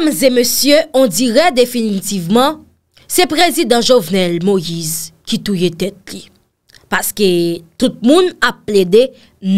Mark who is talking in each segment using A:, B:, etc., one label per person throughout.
A: Lams e monsye, on dire definitivman, se prezident Jovenel Moïse ki touye tet li. Paske tout moun ap ple de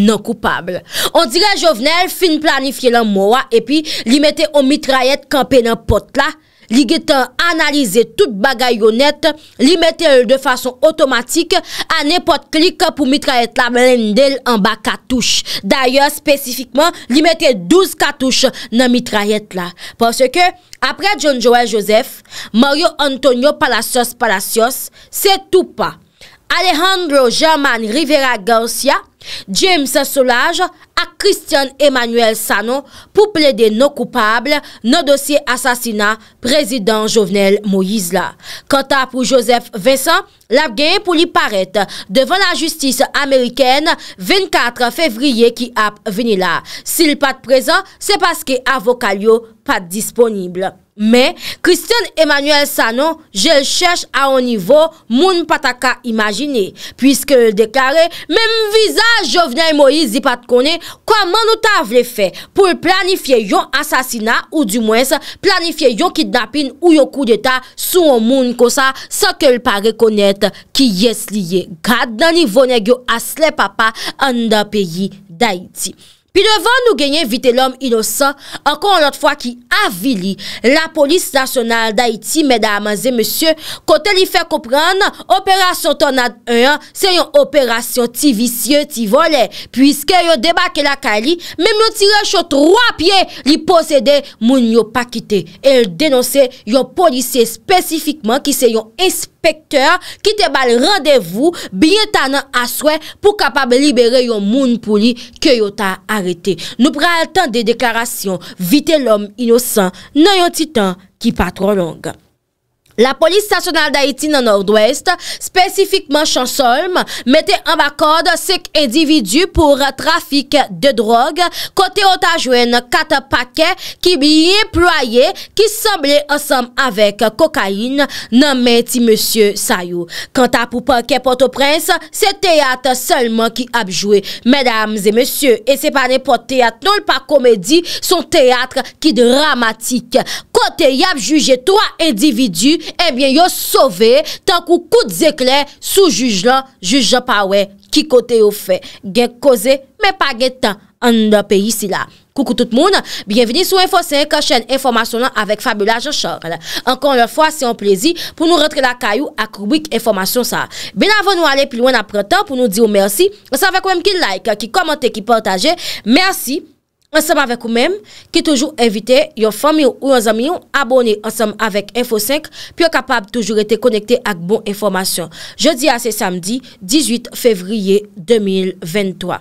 A: nan koupable. On dire Jovenel fin planifiye lan moua epi li mette o mitrayet kampe nan pot la. li getan analize tout bagay yo net, li metel de fason otomatik, ane pot klik pou mitrayet la blen del anba katouche. D'ayor, spesifikman, li metel 12 katouche nan mitrayet la. Pwase ke, apre John Joel Joseph, Mario Antonio Palacios Palacios, se tou pa, Alejandro Germán Rivera Garcia, James Solage a Christian Emmanuel Sano pou ple de nou koupable nou dosye asasina prezident jovenel Moïse la kanta pou Joseph Vincent la gen pou li parete devan la justice Ameriken 24 fevriye ki ap veni la si li pat prezen se paske avokalyo pat disponible me Christian Emmanuel Sano jel chèche a o nivou moun pataka imajine pwiske l deklare mem viza A jovnen Moïse Zipat konen, kwa man nou ta vle fe pou planifiye yon asasina ou di mwese planifiye yon ki dapin ou yon kou de ta sou moun kosa sa kel pa rekonet ki yes liye. Gade nan ni vone gyo asle papa an da peyi da iti. Pi devan nou genyen vite l'om inosan, ankon anot fwa ki avili la polis nasyonal da iti meda amaze monsye, kote li fe koupran, operasyon tonad 1 an, se yon operasyon ti visye, ti vole, pwiske yon debake la kali, mem yon tire chou 3 pie, li posede moun yon pakite, el denonse yon polisye spesifikman ki se yon espanyol. pekteur ki te bal randevou bine tanan aswe pou kapab libere yon moun pouni kyo yota arete. Nou pral tan de deklarasyon vite l'om inosan, nan yon titan ki patron long. La polis stasyonal d'Haïti nan Nord-Ouest, spesifikman chansolm, mette an bakod sek individu pou trafik de drog, kote otajwen kat pake ki biye ploye ki samble asom avek kokain nan meti monsye Sayou. Kant apou pa ke poto prens, se teyat solman ki apjwe. Medams e monsye, e se pa ne pot teyat nol pa komedi, son teyat ki dramatik. Kote yap juje 3 individu, ebyen yo sove, tankou kout zekler sou juj la, juj je pa we, ki kote yo fe, gen kose, men pa gen tan, an nou pe yisi la. Koukou tout moun, bienveni sou info 5, kon chen informasyon lan avek Fabula Jochor. Ankon lor fwa, se yon plezi, pou nou rentre la kayou akoubik informasyon sa. Ben avon nou ale pi lwen apretan, pou nou di ou mersi, ou sa vek wèm ki like, ki komante, ki pwantaje, mersi. Ansem avèk ou mèm, ki toujou evite, yon fami ou yon zami yon abone ansem avèk Info 5, pi yo kapab toujou etè konekte ak bon informasyon. Je di a se samdi 18 fevriye 2023.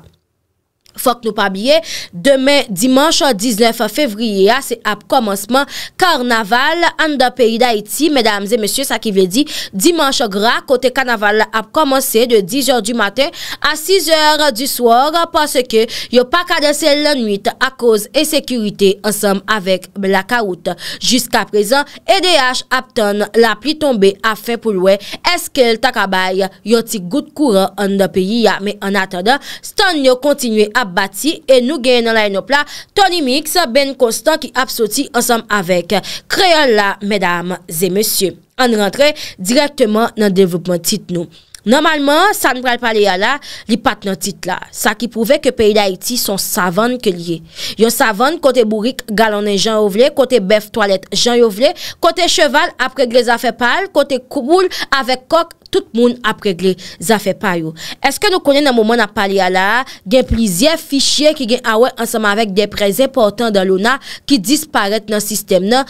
A: fok nou pa biye. Demen, dimanche 19 fevriye, se ap komanseman karnaval an da peyi da iti. Medamze, monsye, sa ki ve di, dimanche gra, kote karnaval ap komanse de 10 jor du maten a 6 jor du soor parce ke yo pa kadesel la nuit a koz e sekurite ansam avek la kaout. Juska prezan, EDH ap ton la pli tombe a fe pou lwe eske l takabay yo ti gout kouran an da peyi ya, me an atada, ston yo kontinuye a bati e nou gen nan la enop la Tony Mix ben Kosta ki apsoti ansam avek. Kreyan la medam zemesye. An rentre direktman nan devokman tit nou. Normalman, sa nou pral pale ya la, li pat nan tit la. Sa ki pouve ke peyi la iti son savane ke liye. Yo savane kote bourik galanen jan yo vle, kote bef toalet jan yo vle, kote cheval apre gle zafepal, kote koul ave kok tout moun apre gle zafepal yo. Eske nou konen nan mouman apre pale ya la, gen plizye fichye ki gen awe ansama vek deprez important dan lona ki disparet nan sistem nan.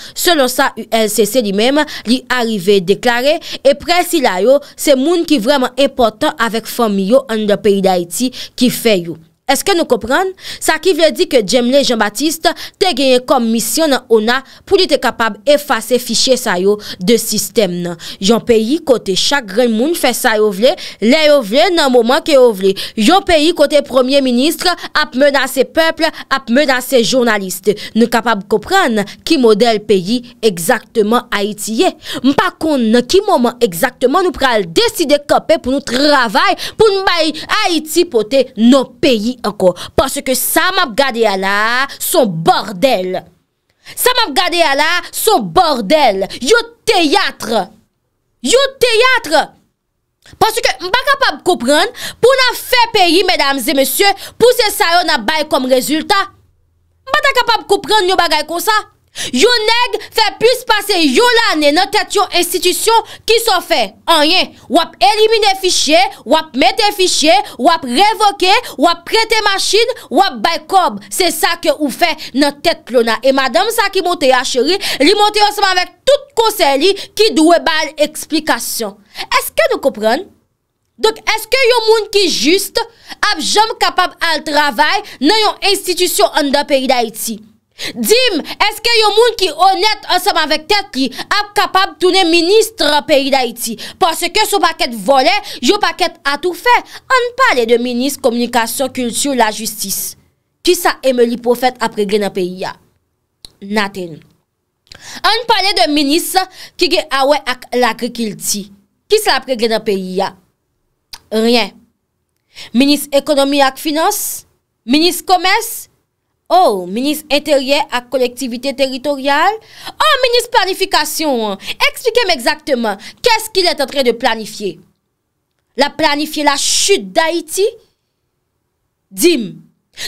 A: impotant avèk fòm yo an de pey da iti ki fè yo. Eske nou kopran? Sa ki vle di ke Djemle Jean-Baptiste te genye kom misyon nan ona pou li te kapab efase fichye sa yo de sistem nan. Yon peyi kote chakren moun fese a yo vle, le yo vle nan mouman ke yo vle. Yon peyi kote premier ministre ap menase peple, ap menase jounaliste. Nou kapab kopran ki model peyi egzaktman Haiti ye. Mpa kon nan ki mouman egzaktman nou pral deside kope pou nou travay pou nou bayi Haiti pote nou peyi. Anko, paske sa map gade ya la Son bordel Sa map gade ya la Son bordel, yo teyatre Yo teyatre Paske mba kapab koupren Pou nan fe peyi Mesdames et messieurs Pou se sa yo nan bay kom rezultat Mba ta kapab koupren Nyo bagay kon sa Yon neg fe plus pase yon lanen nan tet yon institisyon ki son fe. Anyen, wap elimine fichye, wap mete fichye, wap revoke, wap prete maschine, wap baykob. Se sa ke ou fe nan tet plona. E madame sa ki monte yacheri, ah, li monte yosman vek tout konsen li ki dwe bal eksplikasyon. Eske nou kopren? Dok eske yon moun ki juste ap jom kapab al travay nan yon institisyon an da peri da iti? Dim, eske yo moun ki onet ansem avek tet ki ap kapab tounen ministran peyi da iti? Pase ke sou paket vole, yo paket atou fe? An pale de ministre, komunikasyon, kultur, la justis? Ki sa eme li pofet apre genan peyi ya? Naten. An pale de ministre ki ge awe ak lakre kil ti? Ki sa apre genan peyi ya? Rien. Ministre ekonomi ak finans? Ministre komers? Rien. Oh, Ministre Intérieur à Collectivité Territoriale, oh Ministre Planification, expliquez-moi exactement, qu'est-ce qu'il est en train de planifier? La planifier la chute d'Haïti? Dime!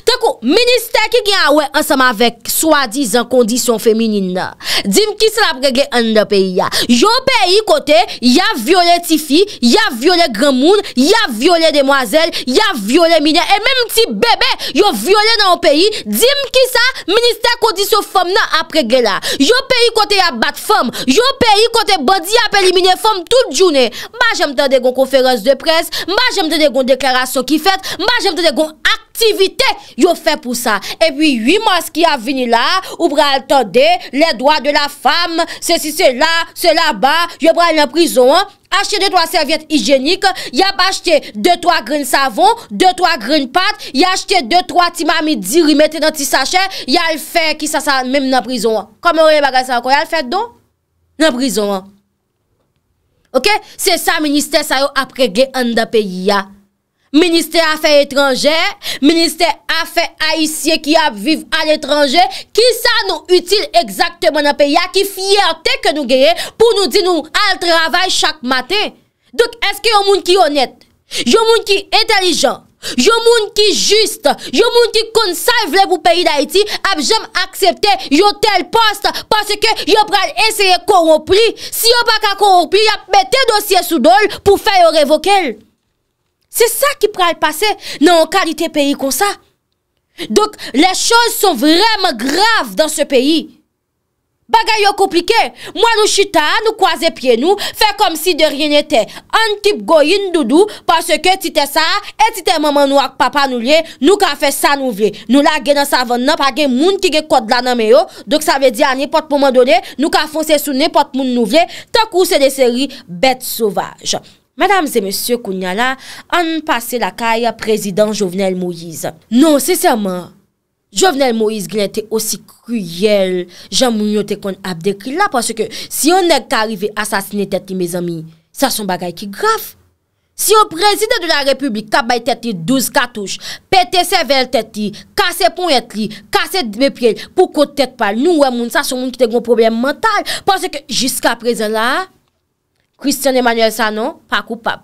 A: Tako, minister ki gen awe ansam avek swadi zan kondisyon feminin nan Dim ki sa la prege an de peyi ya Yo peyi kote, ya viole ti fi, ya viole gran moun, ya viole demwazel, ya viole mine E menm ti bebe, yo viole nan o peyi, dim ki sa minister kondisyon fem nan a prege la Yo peyi kote ya bat fem, yo peyi kote badi ya pelimine fem tout jounen Ma jemte de gon konferans de pres, ma jemte de gon deklarasyon ki fet, ma jemte de gon... Sivite, yo fe pou sa. E pi 8 mas ki a vini la, ou pre al tonde, le doa de la fam, se si se la, se la ba, yo pre al nan prizon, achete 2-3 serviette hijenik, ya pa achete 2-3 gren savon, 2-3 gren pat, ya achete 2-3 timami diri mette nan ti sachet, ya al fe ki sa sa men nan prizon. Kame ouye baga san kon, ya al fe don nan prizon. Ok, se sa minister sa yo aprege an da peyi ya. Ministè afè etranjè, ministè afè haïsye ki ap viv an etranjè, ki sa nou util exaktèman apè? Ya ki fiyèrte ke nou geye pou nou di nou al travèl chak matè? Dok eske yo moun ki yonèt, yo moun ki entelijan, yo moun ki jist, yo moun ki konsal vle pou peyi d'Haïti ap jèm akseptè yo tel poste pasè ke yo pral esye koropri. Si yo pa ka koropri, ya pète dosye soudol pou fè yo revokel. Se sa ki pral pase nan an kalite peyi kon sa. Dok, le chon son vremen grav dan se peyi. Bagay yo komplike. Mwa nou chita, nou kwaze pie nou, fe kom si de rien ete. An tip goyin doudou, parce ke ti te sa, eti te maman nou ak papa nou liye, nou ka fe sa nou vye. Nou la genan sa van nan, pa gen moun ki ge kod lan nan meyo, dok sa ve di an nipot pou man done, nou ka fonse sou nipot moun nou vye, tak ou se de seri bete souvajan. Madame Zemesye Kounyala, an passe la kaya prezident Jovenel Moïse. Non, sinseman, Jovenel Moïse gen ente osi kruyel, jan moun yote kon abdekri la, pwase ke si yon ek karive asasine teti me zami, sa son bagay ki graf. Si yon prezident de la republik kabay teti 12 katouch, pete sevel teti, kase pon etli, kase dbe pye, pou kote tek pal nou wè moun, sa son moun ki te gwo problem mental, pwase ke jiska prezint la... Christian Emmanuel Sanon, pa koupab.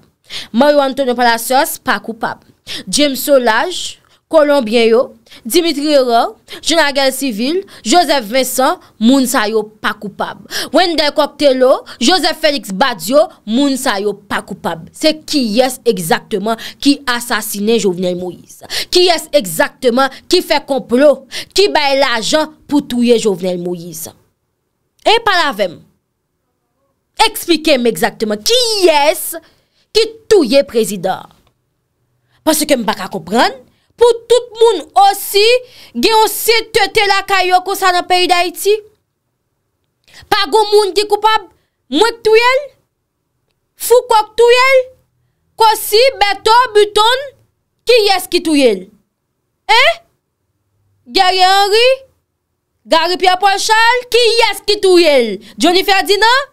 A: Mario Antonio Palacios, pa koupab. James Solage, Colombien yo. Dimitri Ror, journal girl civil. Joseph Vincent, moun sa yo pa koupab. Wendel Copterlo, Joseph Félix Badiou, moun sa yo pa koupab. Se ki yes exactement ki asasine Jovenel Moïse. Ki yes exactement ki fe komplo. Ki baye l'ajan pou touye Jovenel Moïse. E paravem. Eksplikem ekzakteman ki yes Ki touye prezidor Paske m baka koupran Pou tout moun osi Gen osi te te la kayo Ko sa nan peyi da iti Pa goun moun ki koupab Mwenk touye Fou kouk touye Kosi, Beto, Buton Ki yes ki touye Eh Gary Henry Gary Pierre Pochal Ki yes ki touye Johnny Ferdinand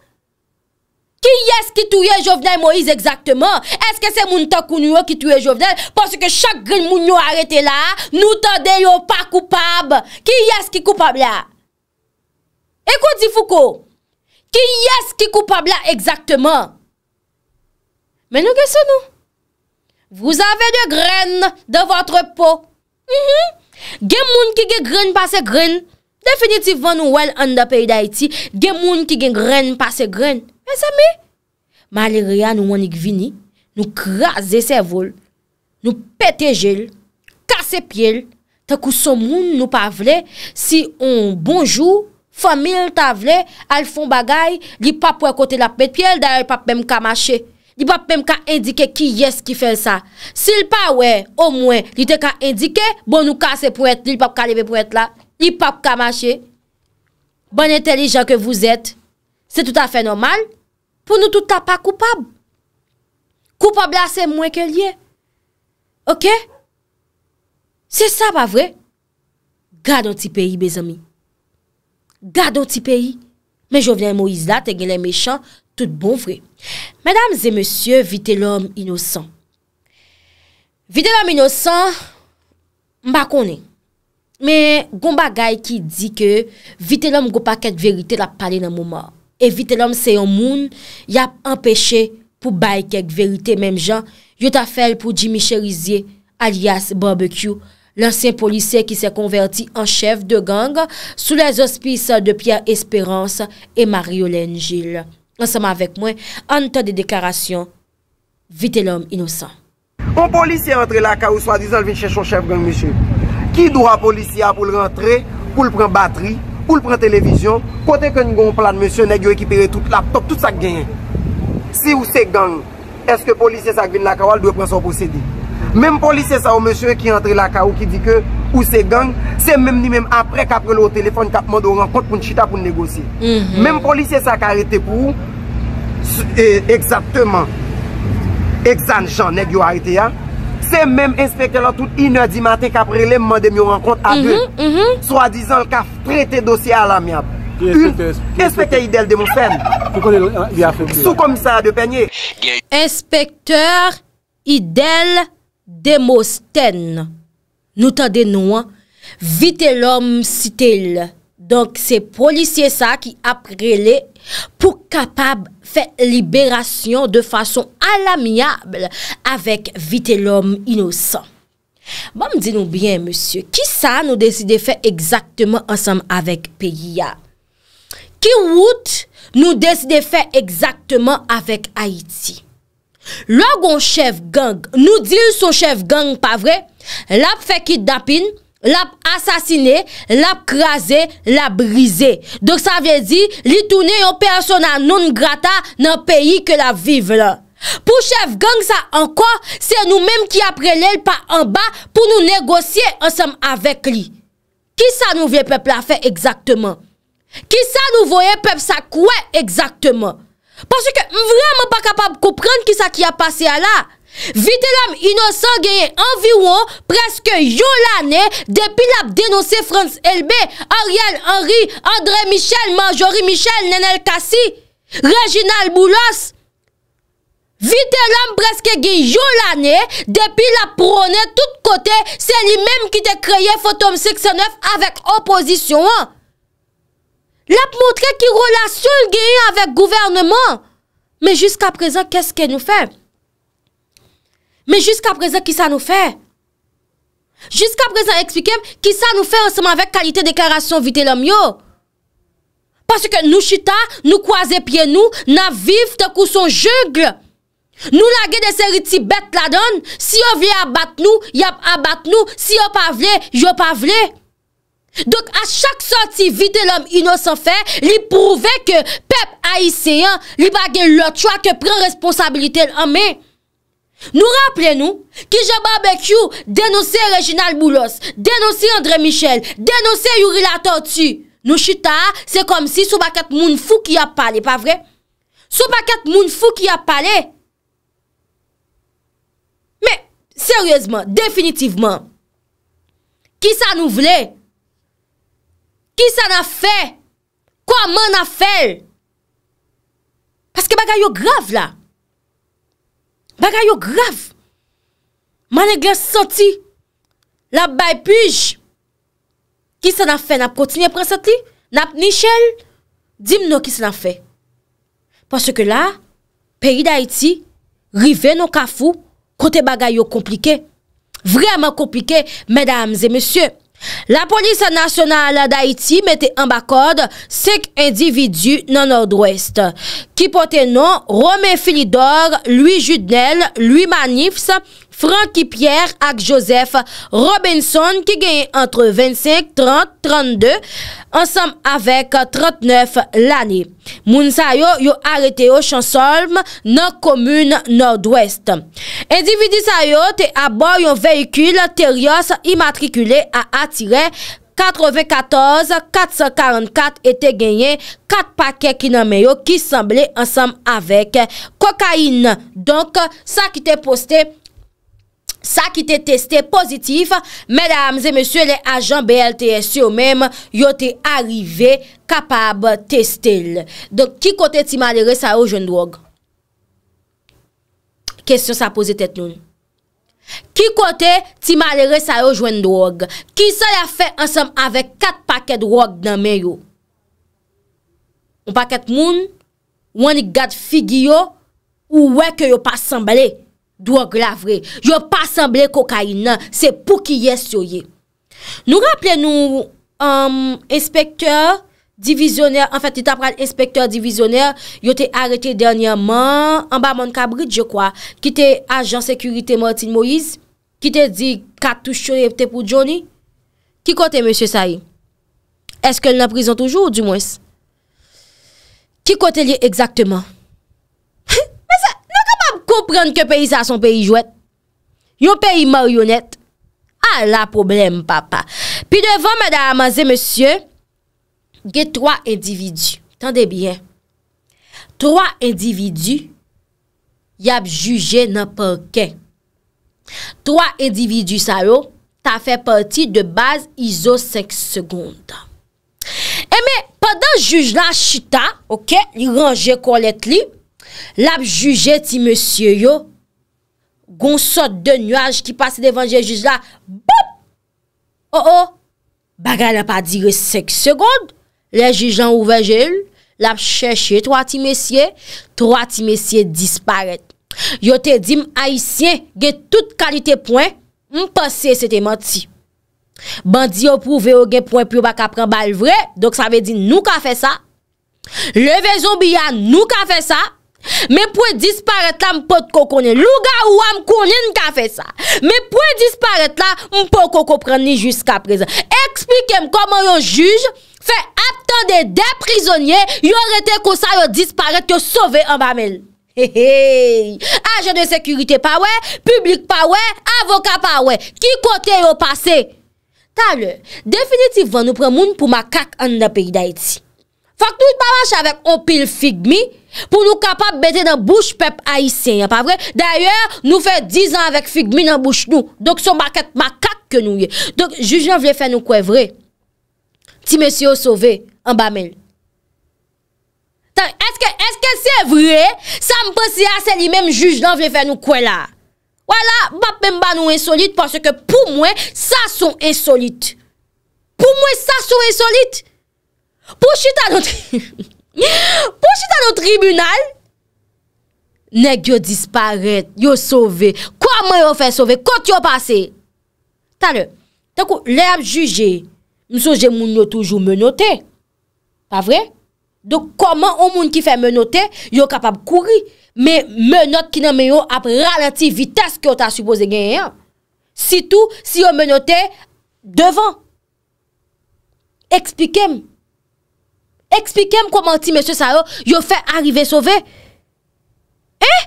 A: Ki yes ki touye jovnel Moïse exactement? Est-ce que c'est moun takoun yo ki touye jovnel? Parce que chak gren moun yo arete la, nou tade yo pa koupab. Ki yes ki koupab la? Ekwadzi foukou? Ki yes ki koupab la exactement? Men nou geso nou? Vous avez de gren de votre peau. Mh mm-hmm. mh. Gen moun ki gen gren passe gren. Definitif van nou wel an da pey da iti. Gen moun ki gen gren passe gren. Mè sa mè, mè alè rè an nou mwenik vini, nou krasè sè vol, nou pètè jèl, kassè pèl, ta kou son moun nou pa vle, si on bonjou, famil ta vle, al fon bagay, li pap wè kote la pètè pèl, da yè li pap mèm kama chè, li pap mèm kwa indike ki yes ki fèl sa. Si l pa wè, ou mwen, li te kwa indike, bon nou kassè pou et, li pap kalèbe pou et la, li pap kama chè, bon entelijan ke vou zèt, Se tout a fè normal, pou nou tout a pa koupab. Koupab la se mwen ke liye. Ok? Se sa pa vre? Gade an ti peyi, bez ami. Gade an ti peyi. Men jo venen Moïse la, te genen mechant, tout bon vre. Men dam zè monsye, vite l'om inosan. Vite l'om inosan, mba konen. Men gomba gay ki di ke, vite l'om gopa ket verite la pale nan mou mò. evite l'om se yon moun, yap empèche pou bay kek verite, mem jan, yot a fel pou Jimmy Cherizier, alias Barbecue, l'ansyen polisye ki se konverti an chef de gang, sou les hospice de Pierre Espérance et Marie-Holène Gilles. Anseman avèk mwen, an ton de deklarasyon, vite l'om inosan. On polisye rentre la ka ou swa dizan vin chè chon chef gang, misye. Ki doura polisye ap ou l rentre, pou l pren bateri, pou l pren televizyon, kote kon yon plan monsye, nèk yo ekipere tout laptop, tout sa gen si ou se gang eske polisye sa gwen lakawal, dwe pren son posedi, mèm polisye sa ou monsye ki entre lakawal, ki di ke ou se gang, se mèm ni mèm apre kapre lor telefon, kapman do renkote pou nchita pou nègosi, mèm polisye sa karete pou eksatèman eksan jan, nèk yo arete ya Tèm mèm inspektè la tout inè di matè k apre lèm mandèm yo renkont a dè. Soadizan l'kaf prete dosye a la mèm. Un, inspektè idèl de mou stèm. Fou konè lè, ya fèm. Fou komissar de penye. Inspektèr idèl de mou stèm. Nou tan denouan, vite lòm sitèl. Donk se polisye sa ki ap rele pou kapab fe liberasyon de fason alamiyable avek vite l'om inosan. Bon, ba mdi nou byen, monsye, ki sa nou deside fe ekzaktman ansem avek P.I.A.? Ki wout nou deside fe ekzaktman avek Haiti? Logon chev gang nou dil son chev gang pavre, lap fe ki dapin... L'ap asasine, l'ap kraze, l'ap brize. Dok sa ven di, li toune yon perso nan non grata nan peyi ke la vive la. Po chef gang sa anko, se nou menm ki aprelel pa anba pou nou negosye ansem avek li. Ki sa nou vye pep la fe exactement? Ki sa nou voye pep sa kwe exactement? Paske m vreman pa kapab koupren ki sa ki apase ala. Vite lam inosan genye anviwon preske yon lane depi lap denose Frans Elbe, Ariel, Henri, André Michel, Manjorie Michel, Nenel Kassi, Reginald Boulos. Vite lam preske genye yon lane depi lap rone tout kote se li mem ki te kreye fotom 69 avèk oposisyon an. Lap montre ki relasyon genye avèk gouvernement. Me jiska prezan keske nou fèm? Men jisk aprezen ki sa nou fe? Jisk aprezen ekspikem ki sa nou fe anseman vek kalite deklarasyon vite l'om yo? Pase ke nou chita, nou kwaze pie nou, nan viv te kou son jugle. Nou lage de seri ti bet la don, si yo vle abat nou, yap abat nou, si yo pa vle, yo pa vle. Dok a chak soti vite l'om inosan fe, li prouve ke pep aiseyan, li bagen lot chwa ke pren responsabilite l'omey. Nou rappele nou ki jaba bekyou denose Reginald Boulos, denose André Michel, denose Yurila Tortu. Nou chita a, se kom si sou bakat moun fou ki a pale, pa vre? Sou bakat moun fou ki a pale? Me, seryezman, definitivman, ki sa nou vle? Ki sa na fe? Kwa man na fel? Paske bagay yo grav la. Bagay yo grav, man e gres soti, la bay puj, ki se la fe nap kontinye pre soti, nap nishel, dim nou ki se la fe. Paske la, peri da iti, rive nou kafou, kote bagay yo komplike, vreman komplike, medamze, mesye. La polis nasyonal d'Haïti mette an bakod sek individu nan Nord-Ouest. Ki pote nan Romain Filidor, Louis Judnel, Louis Manifse, Franky Pierre ak Joseph Robinson ki genye antre 25, 30, 32 ansam avek 39 lani. Moun sa yo yo arete yo chansolm nan komune nord-west. En dividi sa yo te abon yon veykul terios imatrikule a atire 94, 444 ete genye 4 pakek ki nanmen yo ki samble ansam avek kokain. Donk sa ki te poste 40. Sa ki te teste pozitif, mèdames et mèsè, le ajan BLTS yo mèm, yo te arrive kapab teste lè. Don ki kote ti malere sa yo jwen drog? Kèsyon sa pose tèt nou. Ki kote ti malere sa yo jwen drog? Ki sa la fè ansèm avèk kat pakè drog nan mè yo? Un pakèt moun, wè ni gad figi yo, ou wè kè yo pa sèmbè lè? Dwa glavre. Yo pa semble kokaina. Se pou ki yes yo ye. Nou rappele nou, um, inspektor, divisioner, an fa te ta pral inspektor, divisioner, yo te arete denyaman, an ba man kabrit, yo kwa, ki te ajan sekurite Martin Moise, ki te di, katouche yo ye, te pou Johnny. Ki kote monsie Saïd? Eske l na prizon toujou ou di mwes? Ki kote liye egzakteman? Hi! pou pren ke peyi sa son peyi jwet. Yon peyi maryonet. A la problem, papa. Pi devan, madame, amaze, monsieur, gey 3 individu. Tande bien. 3 individu yab juje nampan ken. 3 individu, sarou, ta fe parti de baz iso 5 sekonde. Eme, eh, padan juj la chita, li ranje kolet li, L ap juje ti monsye yo, goun sot de nwaj ki pase devan je juj la, bop, o oh, o, oh! bagan ap adire sek sekond, le juj lan ouve jel, l ap cheshe, troati monsye, troati monsye disparet. Yo te dim aisyen, ge tout kalite point, m pasye se te manti. Bandi yo prouve yo gen point pyo baka pran bal vre, dok sa ve di nou ka fe sa, leve zo biyan nou ka fe sa, Me pou e disparet la, m pou te kokonye. Lou ga ou a m konye, n ka fe sa. Me pou e disparet la, m pou kokonye ni jiska prezen. Eksplikem koman yo juj, fe aptan de deprizonye, yo rete konsa yo disparet, yo sove an ba men. Aje de sekurite pa we, publik pa we, avoka pa we, ki kote yo pase. Ta le, definitif van nou pre moun pou makak an na peyi da etsi. Fak nou baman chavek opil figmi pou nou kapap bete nan bouche pep aisyen. D'ailleurs, nou fè 10 an avèk figmi nan bouche nou. Donk son baket makak ke nou yè. Donk juj nan vle fè nou kwen vre? Ti mèsyo sove, an ba mèl. Est kè sè vre? Sa mpè si a, sè li mèm juj nan vle fè nou kwen la. Wala, bap mèm ba nou insolite porsè ke pou mwen sa son insolite. Pou mwen sa son insolite. Pou mwen sa son insolite. Pou chita nou tribunal Nèk yo disparete Yo sove Kwa mwen yo fè sove Kwa ti yo pase Tane Takou lè ap juje M souje moun yo toujou menote Pa vre Dok koman ou moun ki fè menote Yo kapab kouri Mè menote ki nan mè yo ap ralati vites Kyo ta supose genye Sitou si yo menote Devan Ekspikem Ekspikem koman ti mè se sarò, yo fè arrive sove. Eh?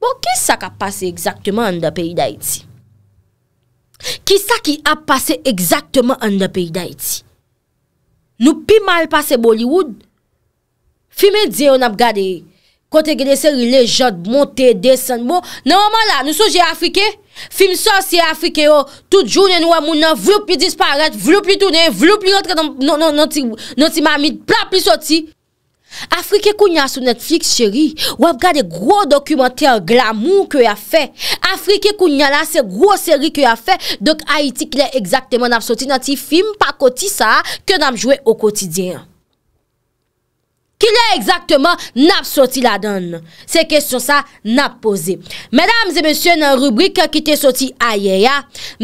A: Bo, kisa ki ap pase egzaktman an da peyi da iti? Kisa ki ap pase egzaktman an da peyi da iti? Nou pi mal pase bollywood? Fime diyon ap gade kote gede se rile jod, monte, desen, bo, nan waman la, nou souje Afrike? Fim sò si Afrike yo, tout jounen wè moun nan vlou pli disparet, vlou pli tounen, vlou pli rentre nan non, non, ti non, mamit, pla pli soti. Afrike kou nyan sou Netflix chéri, wèv gade gro dokumenter glamou kè ya fè. Afrike kou nyan la se gro seri kè ya fè, dok Haiti kile exactement nan soti nan ti film pakoti sa, kè nan jwè o kotidyen. Ki lè exactement nap soti la don? Se kèstyon sa nap pose. Mèdames et mèsyè nan rubrik ki te soti a ye ya,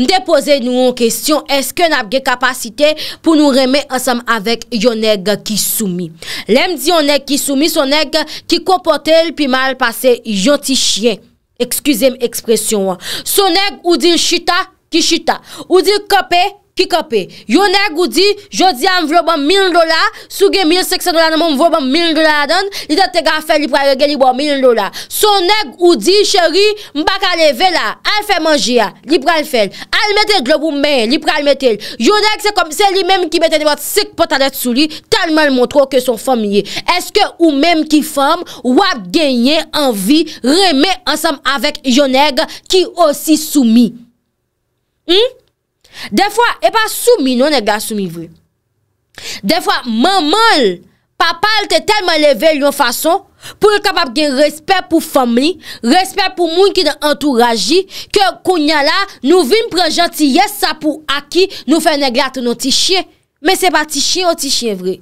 A: mdè pose nou an kèstyon eske nap ge kapasite pou nou remè ansem avèk yonèk ki soumi. Lèm di yonèk ki soumi, sonèk ki kompote lpimal pase janti chien. Eksküze m ekspresyon wè. Sonèk ou dil chita ki chita. Ou dil kopè ki chita. Kikope, yonèk ou di, jodi an vlo bon 1000 dola, souge 1600 dola nan moun vlo bon 1000 dola adan, li de te ga fèl li pou a regè li bon 1000 dola. Sou nèk ou di, chèri, mbak a leve la, al fè manjè ya, li pou al fèl, al metèl glò pou mè, li pou al metèl. Yonèk se kom, se li mèm ki betèl de bot sèk potadèt sou li, talman moutro ke son fòm yè. Eske ou mèm ki fòm, wap genyen an vi, remè ansam avèk yonèk ki osi soumi. Hmm? Non, de fwa e pa soumi nou negat soumi vre De fwa mamal Papa el te telman leve Yon fason pou el kapap gen Respert pou famli Respert pou moun ki de entouraji Ke kounya la nou vim prejantye Sa pou aki nou fe negat Non ti chie Men se pa ti chie ou ti chie vre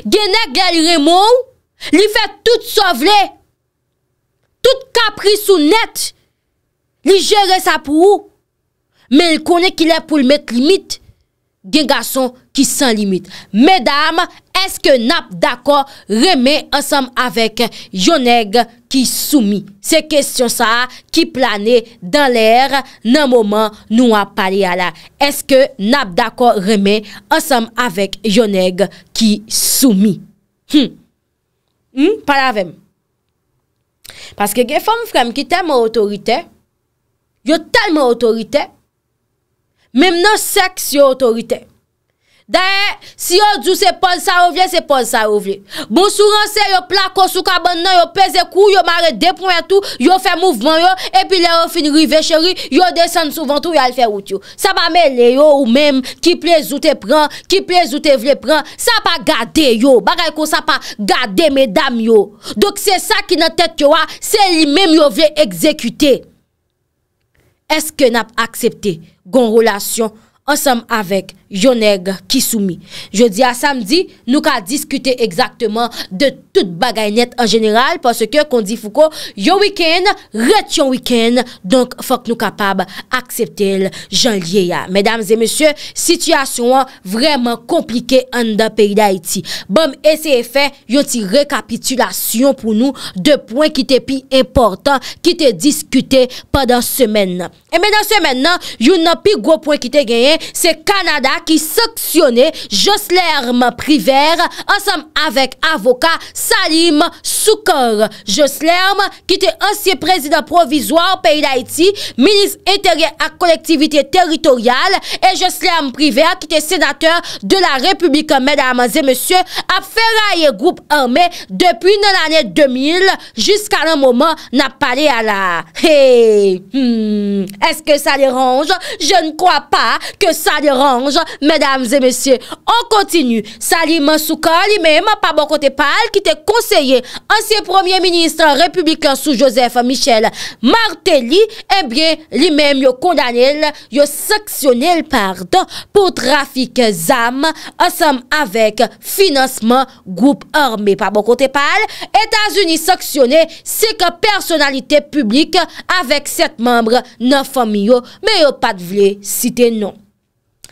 A: Gen neg la li remou Li fe tout sovle Tout kapri sou net Li jere sa pou ou Men kone ki lè pou l'met limit, gen gason ki san limit. Medam, eske nap d'akor remè ansem avèk yonèk ki soumi? Se kestyon sa ki plane dan lèr nan mouman nou ap pale alè. Eske nap d'akor remè ansem avèk yonèk ki soumi? Paravem. Paske gen fòm frem ki tel mè otorite, yo tel mè otorite, Mem nan seks yo otorite. Da e, si yo djou se pol sa ou vle, se pol sa ou vle. Bon sou ran se yo plako sou kabon nan, yo peze kou, yo mare depon ya tou, yo fe mouvman yo, epi le yo fin rive cheri, yo desen souvantou, yo al fe wout yo. Sa pa mele yo ou mem, ki plez ou te pran, ki plez ou te vle pran, sa pa gade yo, bagay ko sa pa gade medam yo. Dok se sa ki nan tet yo wa, se li mem yo vle ekzekute yo. eske nap aksepte gon roulasyon ansam avek yon neg ki soumi. Jodi a samdi, nou ka diskute ekzaktman de tout bagay net an jeneral, pwoske kon di fouko yo wikend, ret yon wikend donk fok nou kapab akseptel jan liye ya. Medams e monsye, sityasyon vreman komplike an dan peri da iti. Bom, ese e fe, yon ti rekapitulasyon pou nou de pwen ki te pi importan ki te diskute padan semen. E menan semen nan, yon nan pi gwo pwen ki te genyen, se Kanada qui sanctionnait Josler Privert ensemble avec avocat Salim Soukor. Josler qui était ancien président provisoire pays d'Haïti, ministre intérieur à collectivité territoriale et Josler Privert qui était sénateur de la République, mesdames et messieurs, a ferraillé groupe armé depuis l'année 2000 jusqu'à un moment n'a parlé à la... Hmm, est-ce que ça dérange? Je ne crois pas que ça dérange. Mèdames et mèsyè, an kontinu, sali mè sou ka li mè mè pa bon kote pal ki te konseye ansye premier ministre republikan sou Joseph Michel Martelly, e eh bie li mè mè yo kondanel, yo seksyonel pardon pou trafik zam ansèm avèk finansman goup orme. Pa bon kote pal, Etats-Unis seksyonel seke personalite publik avèk set membre nan fami yo, mè yo pat vle site non.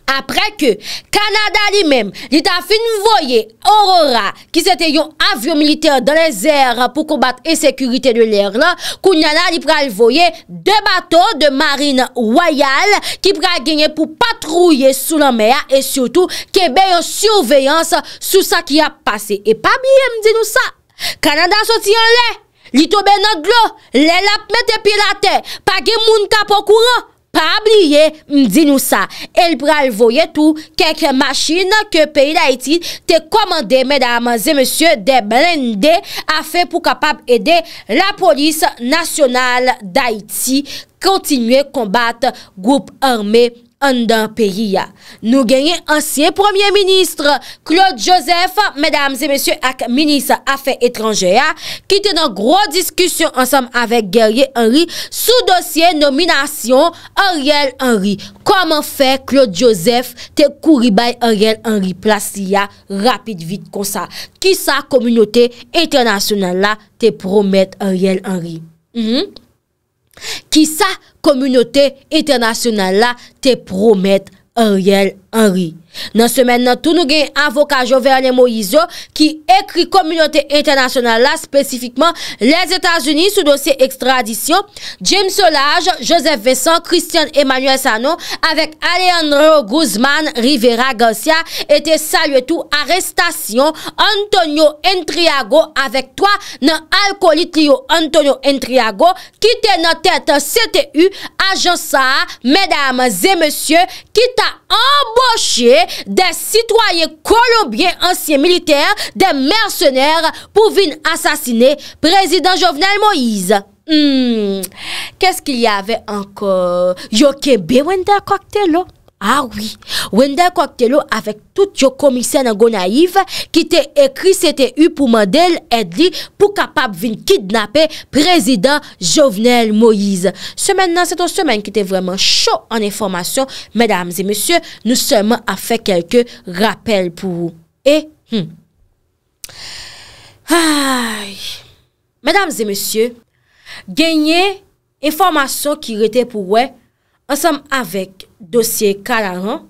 A: Apre ke, Kanada li men, li ta fin voye Aurora, ki se te yon avyon militer dan les air pou kombat e sekurite de l'air la, koun yana li pre al voye de bato, de marine wayal, ki pre al genye pou patrouye sou la mea, e sotou kebe yon surveyans sou sa ki a pase. E pa biye mdi nou sa, Kanada sotiyan le, li tobe nan glo, le lap mette pi la te, pa gen moun ka pokouran, Pabriye, mdi nou sa, el pralvoye tou kèk mâchine ke peyi d'Haïti te komande, mèdaman zè monsye, de blende afe pou kapab ede la polis nasyonal d'Haïti kontinuye kombat goup armè. an dan peri ya. Nou genyen ansyen Premier Ministre Claude Joseph, medams et messieurs ak Ministre Afè Etrangè ya, ki te nan gro diskusyon ansèm avèk Gerier Henry, sou dosye nominasyon Ariel Henry. Koman fè Claude Joseph te kouribaye Ariel Henry? Plas si ya rapid vide kon sa. Ki sa komunote etè nasyonal la te promette Ariel Henry? Hmm? Ki sa komunote Komunote internasyonale la te promette a riyel. Henry. Nan semen nan tout nou gen avoka Joverne Moïse ki ekri Komunite Internationale la spesifikman les Etats-Unis sou dosye ekstradisyon James Solage, Joseph Vesson, Christian Emmanuel Sano, avèk Alejandro Guzman, Rivera Garcia etè saluetou arrestasyon Antonio Entriago avèk toi nan alkolit liyo Antonio Entriago kitè nan tèt CTU ajon sa, mèdame zè monsye, kitè an bo Des citoyen kolobye ansyen militer Des mersoner pou vin asasine Prezident Jovenel Moïse Kèsk hmm. il y ave anko? Yo ke bewen de kakte lo? Ah oui, Wendell Coctello avèk tout yo komisyen an go naif ki te ekri se te yu pou model edli pou kapap vin kidnapè prezident Jovenel Moïse. Se men nan se ton semen ki te vreman chou an informasyon, mèdames et messieurs, nou semen avèk kelke rappel pou ou. Et, mèdames hmm. et messieurs, genye informasyon ki rete pou ouè. Ansem avek dosye kanaran,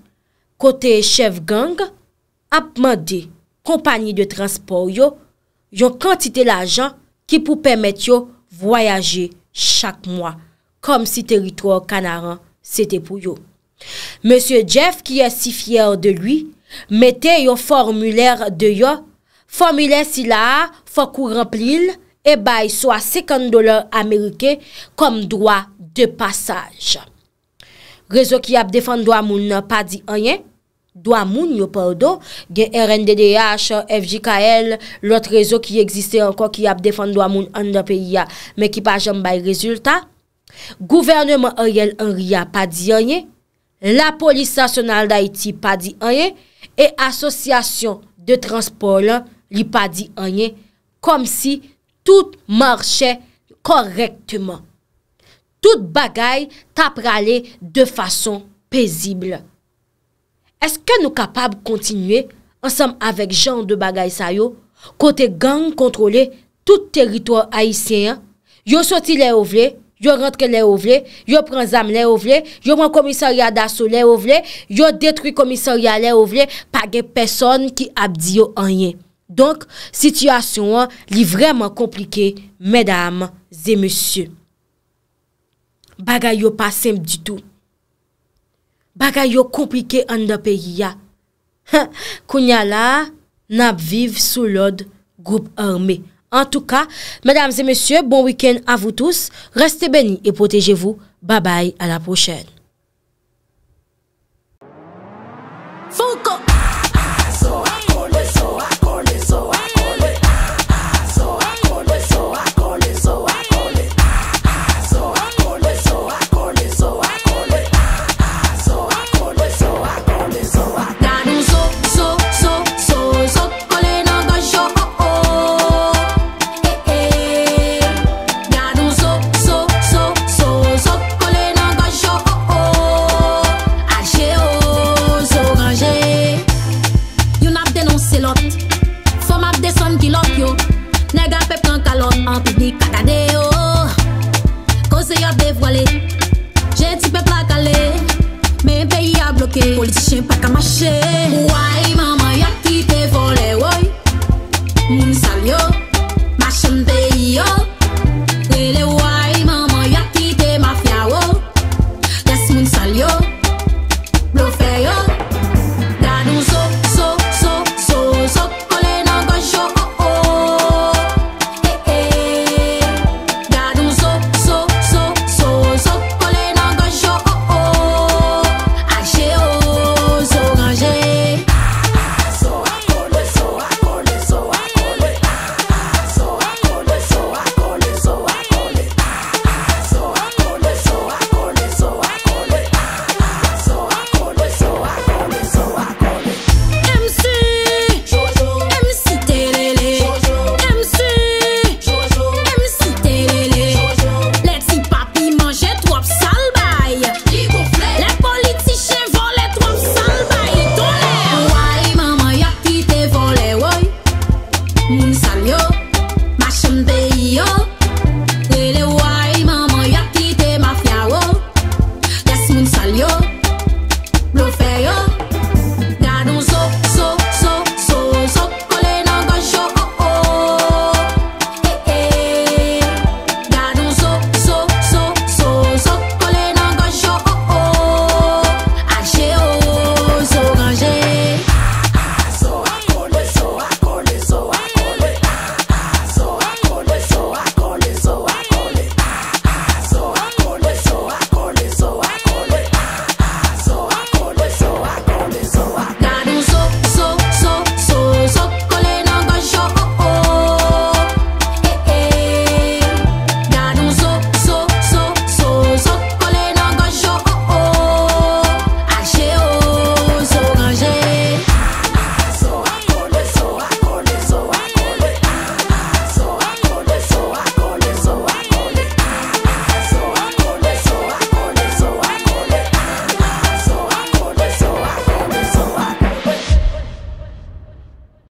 A: kote chev gang, apman de kompani de transport yo, yon kantite la jan ki pou pemet yo voyaje chak mwa, kom si teritro kanaran se te pou yo. Monsie Jeff ki yon e si fyer de lui, mette yon formuler de yo, formuler si la a, fokou remplil, e bay so a 50 dolar Amerike kom dwa de pasajan. Rezo ki ap defan doamoun nan pa di anye, doamoun yo pa ou do, gen RNDDH, FJKL, lot rezo ki eksiste anko ki ap defan doamoun an nan peyi ya, meki pa jen bay rezultat. Gouvernement a yel an ria pa di anye, la polis sasyonal da iti pa di anye, e asosyasyon de transpol li pa di anye, kom si tout marchè korektman. Tout bagay tap rale de fason pezible. Eske nou kapab kontinye ansam avek jan de bagay sayo? Kote gang kontrole tout teritwa aisyen? Yo soti le ovle, yo rentre le ovle, yo pran zam le ovle, yo man komisariya daso le ovle, yo detri komisariya le ovle page peson ki abdi yo anyen. Donk, sityasyon li vreman komplike, medam, zemesye. Bagay yo pasem di tou. Bagay yo komplike an da peyi ya. Kounya la, nap viv sou lod group armé. En tou ka, madames et messieurs, bon week-end a vous tous. Restez bénis et protégez-vous. Bye-bye, à la prochaine.